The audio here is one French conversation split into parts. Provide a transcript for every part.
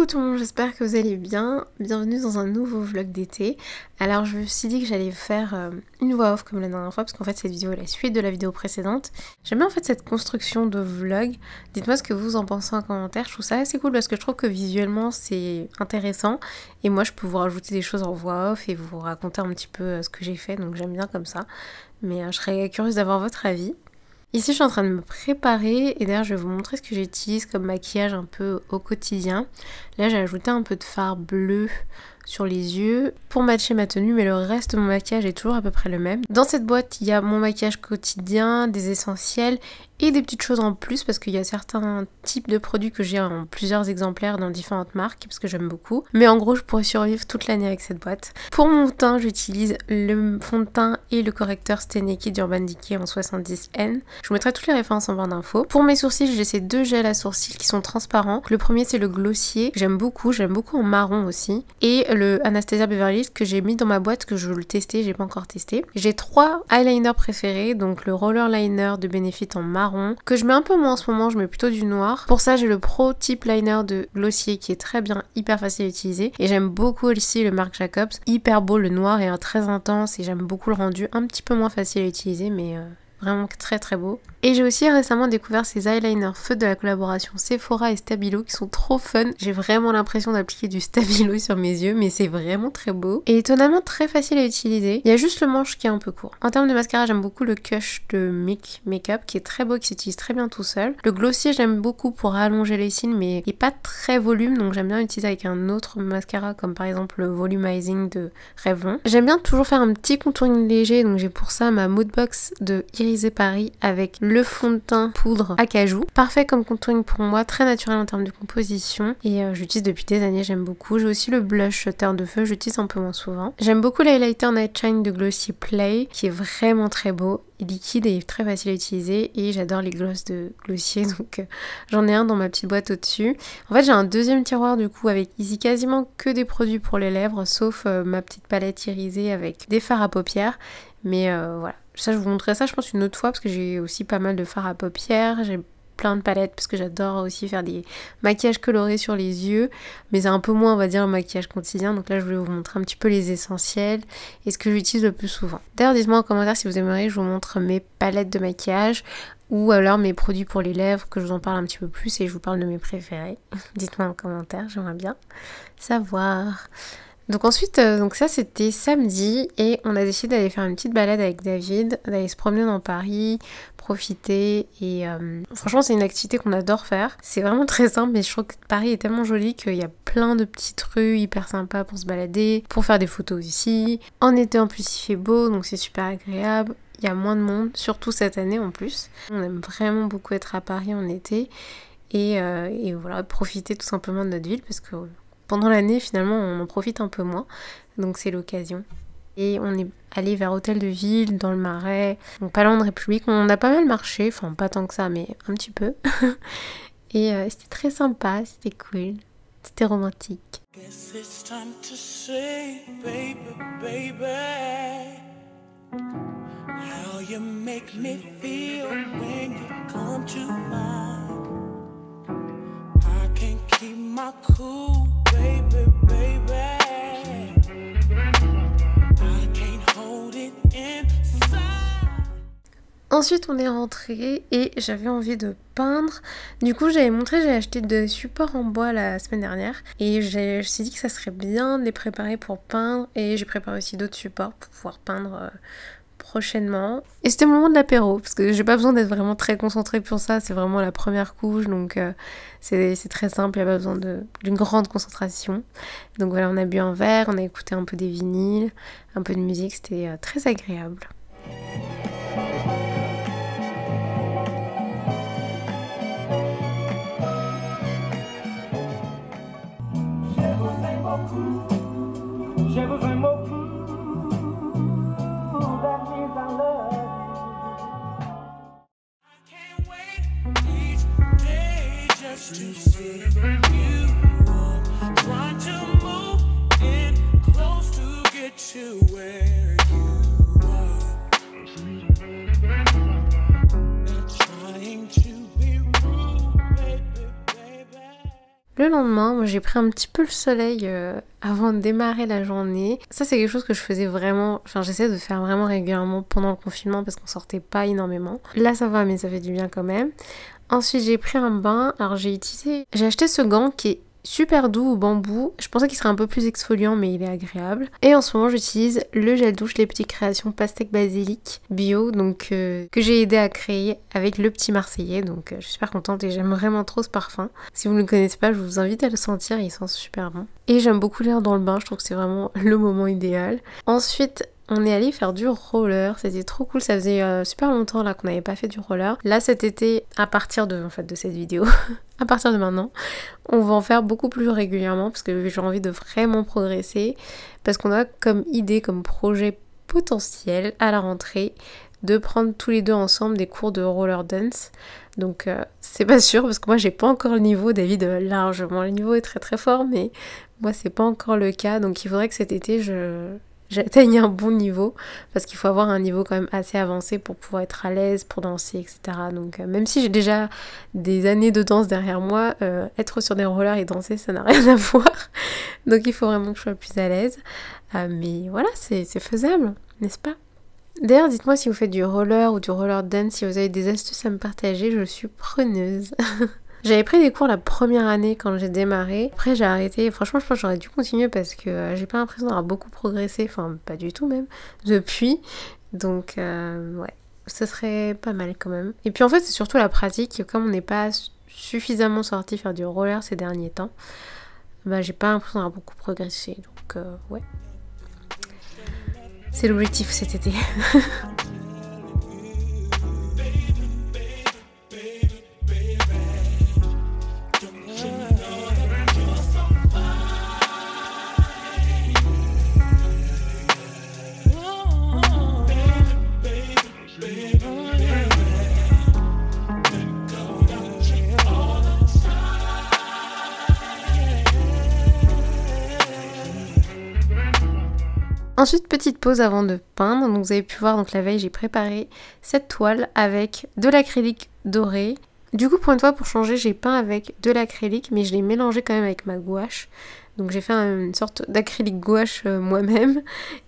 Coucou tout le monde, j'espère que vous allez bien. Bienvenue dans un nouveau vlog d'été. Alors je me suis dit que j'allais faire euh, une voix off comme la dernière fois parce qu'en fait cette vidéo est la suite de la vidéo précédente. J'aime bien en fait cette construction de vlog. Dites-moi ce que vous en pensez en commentaire. Je trouve ça assez cool parce que je trouve que visuellement c'est intéressant et moi je peux vous rajouter des choses en voix off et vous raconter un petit peu euh, ce que j'ai fait donc j'aime bien comme ça. Mais euh, je serais curieuse d'avoir votre avis. Ici, je suis en train de me préparer et d'ailleurs, je vais vous montrer ce que j'utilise comme maquillage un peu au quotidien. Là, j'ai ajouté un peu de fard bleu sur les yeux pour matcher ma tenue, mais le reste de mon maquillage est toujours à peu près le même. Dans cette boîte, il y a mon maquillage quotidien, des essentiels et des petites choses en plus parce qu'il y a certains types de produits que j'ai en plusieurs exemplaires dans différentes marques parce que j'aime beaucoup. Mais en gros, je pourrais survivre toute l'année avec cette boîte. Pour mon teint, j'utilise le fond de teint et le correcteur Stay d'Urban Decay en 70N. Je vous mettrai toutes les références en barre d'infos. Pour mes sourcils, j'ai ces deux gels à sourcils qui sont transparents. Le premier, c'est le glossier. J'aime beaucoup, j'aime beaucoup en marron aussi. Et le Anastasia Beverly Hills que j'ai mis dans ma boîte, que je veux le tester, j'ai pas encore testé. J'ai trois eyeliner préférés, donc le Roller Liner de Benefit en marron, que je mets un peu moins en ce moment, je mets plutôt du noir. Pour ça, j'ai le Pro Tip Liner de Glossier qui est très bien, hyper facile à utiliser. Et j'aime beaucoup aussi le Marc Jacobs, hyper beau, le noir est très intense et j'aime beaucoup le rendu, un petit peu moins facile à utiliser, mais... Euh, Vraiment très très beau. Et j'ai aussi récemment découvert ces eyeliner feu de la collaboration Sephora et Stabilo qui sont trop fun. J'ai vraiment l'impression d'appliquer du Stabilo sur mes yeux, mais c'est vraiment très beau. Et étonnamment très facile à utiliser. Il y a juste le manche qui est un peu court. En termes de mascara, j'aime beaucoup le Cush de Make Makeup qui est très beau, qui s'utilise très bien tout seul. Le glossier, j'aime beaucoup pour allonger les cils, mais il n'est pas très volume, donc j'aime bien l'utiliser avec un autre mascara comme par exemple le Volumizing de Revlon. J'aime bien toujours faire un petit contouring léger, donc j'ai pour ça ma Moodbox de Iris Paris avec le fond de teint poudre acajou. Parfait comme contouring pour moi, très naturel en termes de composition et euh, j'utilise depuis des années, j'aime beaucoup. J'ai aussi le blush Terre de Feu, j'utilise un peu moins souvent. J'aime beaucoup l'highlighter Night Shine de Glossier Play qui est vraiment très beau liquide et très facile à utiliser et j'adore les glosses de glossier donc euh, j'en ai un dans ma petite boîte au-dessus. En fait j'ai un deuxième tiroir du coup avec ici quasiment que des produits pour les lèvres sauf euh, ma petite palette irisée avec des fards à paupières mais voilà ça, je vous montrerai ça, je pense, une autre fois, parce que j'ai aussi pas mal de fards à paupières. J'ai plein de palettes parce que j'adore aussi faire des maquillages colorés sur les yeux, mais c'est un peu moins on va dire un maquillage quotidien. Donc là je voulais vous montrer un petit peu les essentiels et ce que j'utilise le plus souvent. D'ailleurs dites-moi en commentaire si vous aimeriez je vous montre mes palettes de maquillage ou alors mes produits pour les lèvres que je vous en parle un petit peu plus et je vous parle de mes préférés. dites-moi en commentaire, j'aimerais bien savoir. Donc ensuite, euh, donc ça c'était samedi et on a décidé d'aller faire une petite balade avec David, d'aller se promener dans Paris, profiter et euh, franchement c'est une activité qu'on adore faire. C'est vraiment très simple mais je trouve que Paris est tellement joli qu'il y a plein de petites rues hyper sympas pour se balader, pour faire des photos ici. En été en plus il fait beau donc c'est super agréable il y a moins de monde, surtout cette année en plus. On aime vraiment beaucoup être à Paris en été et, euh, et voilà, profiter tout simplement de notre ville parce que pendant l'année, finalement, on en profite un peu moins. Donc c'est l'occasion. Et on est allé vers Hôtel de Ville, dans le Marais, donc de République. On a pas mal marché, enfin pas tant que ça, mais un petit peu. Et euh, c'était très sympa, c'était cool, c'était romantique. I can't keep my cool. Ensuite, on est rentré et j'avais envie de peindre. Du coup, j'avais montré, j'ai acheté des supports en bois la semaine dernière et je me suis dit que ça serait bien de les préparer pour peindre et j'ai préparé aussi d'autres supports pour pouvoir peindre euh, prochainement. Et c'était le moment de l'apéro, parce que j'ai pas besoin d'être vraiment très concentrée pour ça, c'est vraiment la première couche, donc euh, c'est très simple, il n'y a pas besoin d'une grande concentration. Donc voilà, on a bu un verre, on a écouté un peu des vinyles, un peu de musique, c'était euh, très agréable. moi j'ai pris un petit peu le soleil euh, avant de démarrer la journée. Ça c'est quelque chose que je faisais vraiment, enfin j'essaie de faire vraiment régulièrement pendant le confinement parce qu'on sortait pas énormément. Là ça va mais ça fait du bien quand même. Ensuite j'ai pris un bain, alors j'ai utilisé, j'ai acheté ce gant qui est super doux au bambou. Je pensais qu'il serait un peu plus exfoliant, mais il est agréable. Et en ce moment, j'utilise le gel douche, les petites créations pastèque basilic bio, donc euh, que j'ai aidé à créer avec le petit Marseillais. Donc euh, je suis super contente et j'aime vraiment trop ce parfum. Si vous ne le connaissez pas, je vous invite à le sentir, il sent super bon. Et j'aime beaucoup l'air dans le bain, je trouve que c'est vraiment le moment idéal. Ensuite, on est allé faire du roller, c'était trop cool, ça faisait euh, super longtemps là qu'on n'avait pas fait du roller. Là cet été, à partir de, en fait, de cette vidéo, à partir de maintenant, on va en faire beaucoup plus régulièrement parce que j'ai envie de vraiment progresser, parce qu'on a comme idée, comme projet potentiel à la rentrée de prendre tous les deux ensemble des cours de roller dance. Donc euh, c'est pas sûr parce que moi j'ai pas encore le niveau, David euh, largement le niveau est très très fort mais moi c'est pas encore le cas donc il faudrait que cet été je j'atteigne un bon niveau parce qu'il faut avoir un niveau quand même assez avancé pour pouvoir être à l'aise, pour danser, etc. Donc euh, même si j'ai déjà des années de danse derrière moi, euh, être sur des rollers et danser, ça n'a rien à voir. Donc il faut vraiment que je sois plus à l'aise. Euh, mais voilà, c'est faisable, n'est-ce pas D'ailleurs, dites-moi si vous faites du roller ou du roller dance, si vous avez des astuces à me partager, je suis preneuse. J'avais pris des cours la première année quand j'ai démarré. Après, j'ai arrêté. Franchement, je pense que j'aurais dû continuer parce que euh, j'ai pas l'impression d'avoir beaucoup progressé. Enfin, pas du tout même. Depuis. Donc, euh, ouais. Ce serait pas mal quand même. Et puis en fait, c'est surtout la pratique. Comme on n'est pas suffisamment sorti faire du roller ces derniers temps, bah, j'ai pas l'impression d'avoir beaucoup progressé. Donc, euh, ouais. C'est l'objectif cet été. Ensuite, petite pause avant de peindre. Donc vous avez pu voir, donc la veille, j'ai préparé cette toile avec de l'acrylique doré. Du coup, pour une fois, pour changer, j'ai peint avec de l'acrylique, mais je l'ai mélangé quand même avec ma gouache. Donc j'ai fait une sorte d'acrylique gouache euh, moi-même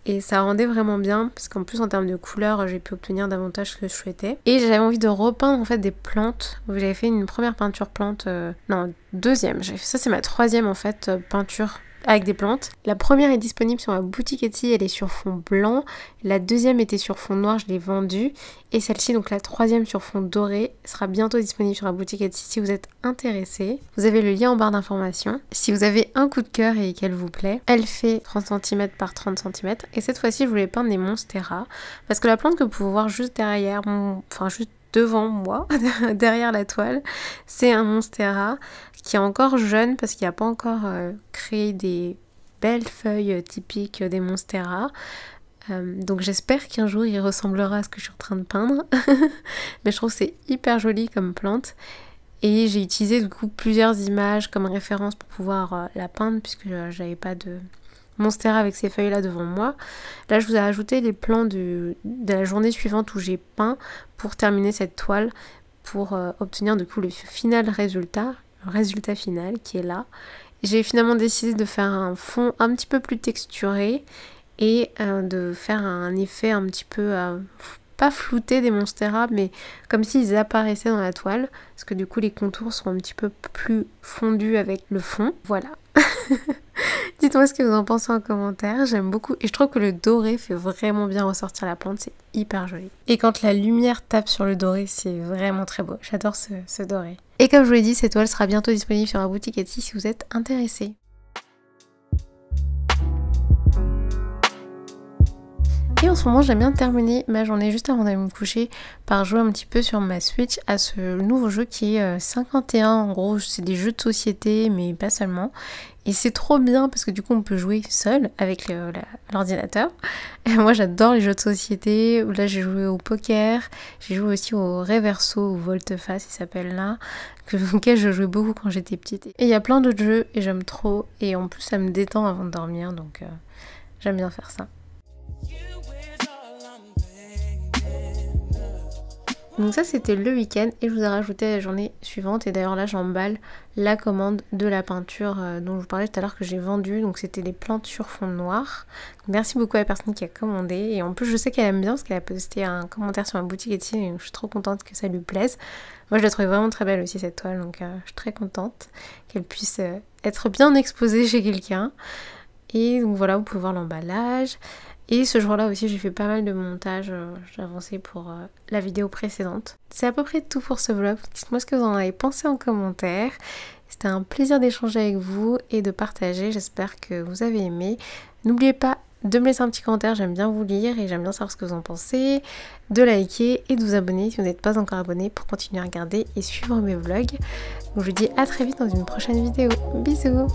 et ça rendait vraiment bien parce qu'en plus en termes de couleur j'ai pu obtenir davantage ce que je souhaitais. Et j'avais envie de repeindre en fait des plantes. J'avais fait une première peinture plante, euh, non deuxième, ça c'est ma troisième en fait euh, peinture avec des plantes. La première est disponible sur la boutique Etsy, elle est sur fond blanc. La deuxième était sur fond noir, je l'ai vendue. Et celle-ci, donc la troisième sur fond doré, sera bientôt disponible sur la boutique Etsy si vous êtes intéressé. Vous avez le lien en barre d'information. Si vous avez un coup de cœur et qu'elle vous plaît, elle fait 30 cm par 30 cm. Et cette fois-ci, je voulais peindre des monstera parce que la plante que vous pouvez voir juste derrière, enfin juste devant moi, derrière la toile, c'est un Monstera qui est encore jeune parce qu'il n'a pas encore euh, créé des belles feuilles euh, typiques euh, des Monstera. donc j'espère qu'un jour il ressemblera à ce que je suis en train de peindre. Mais je trouve que c'est hyper joli comme plante. Et j'ai utilisé du coup plusieurs images comme référence pour pouvoir la peindre puisque j'avais pas de, monstera avec ces feuilles là devant moi. Là je vous ai ajouté les plans de, la journée suivante où j'ai peint pour terminer cette toile pour euh, obtenir du coup le final résultat, le résultat final qui est là. J'ai finalement décidé de faire un fond un petit peu plus texturé et euh, de faire un effet un petit peu euh, pas flouté des Monstera mais comme s'ils apparaissaient dans la toile parce que du coup les contours sont un petit peu plus fondus avec le fond. Voilà. Dites-moi ce que vous en pensez en commentaire, j'aime beaucoup et je trouve que le doré fait vraiment bien ressortir la plante, c'est hyper joli. Et quand la lumière tape sur le doré, c'est vraiment très beau, j'adore ce, doré. Et comme je vous l'ai dit, cette toile sera bientôt disponible sur la boutique Etsy si vous êtes intéressé. Et en ce moment, j'aime bien terminer ma journée juste avant d'aller me coucher par jouer un petit peu sur ma Switch à ce nouveau jeu qui est 51. Euh, en gros, c'est des jeux de société, mais pas seulement. Et c'est trop bien parce que du coup on peut jouer seul avec l'ordinateur. Moi j'adore les jeux de société. Là j'ai joué au poker, j'ai joué aussi au Reverso ou face il s'appelle là, auquel je jouais beaucoup quand j'étais petite. Et il y a plein d'autres jeux et j'aime trop. Et en plus ça me détend avant de dormir donc euh, j'aime bien faire ça. Donc ça c'était le week-end et je vous ai rajouté la journée suivante et d'ailleurs là j'emballe la commande de la peinture euh, dont je vous parlais tout à l'heure que j'ai vendue. Donc c'était des plantes sur fond noir. merci beaucoup à la personne qui a commandé et en plus je sais qu'elle aime bien parce qu'elle a posté un commentaire sur ma boutique Etsy et donc, je suis trop contente que ça lui plaise. Moi je la trouvais vraiment très belle aussi cette toile donc euh, je suis très contente qu'elle puisse euh, être bien exposée chez quelqu'un. Et donc voilà vous pouvez voir l'emballage. Et ce jour-là aussi, j'ai fait pas mal de montage. Euh, j'ai avancé pour euh, la vidéo précédente. C'est à peu près tout pour ce vlog. Dites-moi ce que vous en avez pensé en commentaire. C'était un plaisir d'échanger avec vous et de partager. J'espère que vous avez aimé. N'oubliez pas de me laisser un petit commentaire, j'aime bien vous lire et j'aime bien savoir ce que vous en pensez, de liker et de vous abonner si vous n'êtes pas encore abonné pour continuer à regarder et suivre mes vlogs. je vous dis à très vite dans une prochaine vidéo. Bisous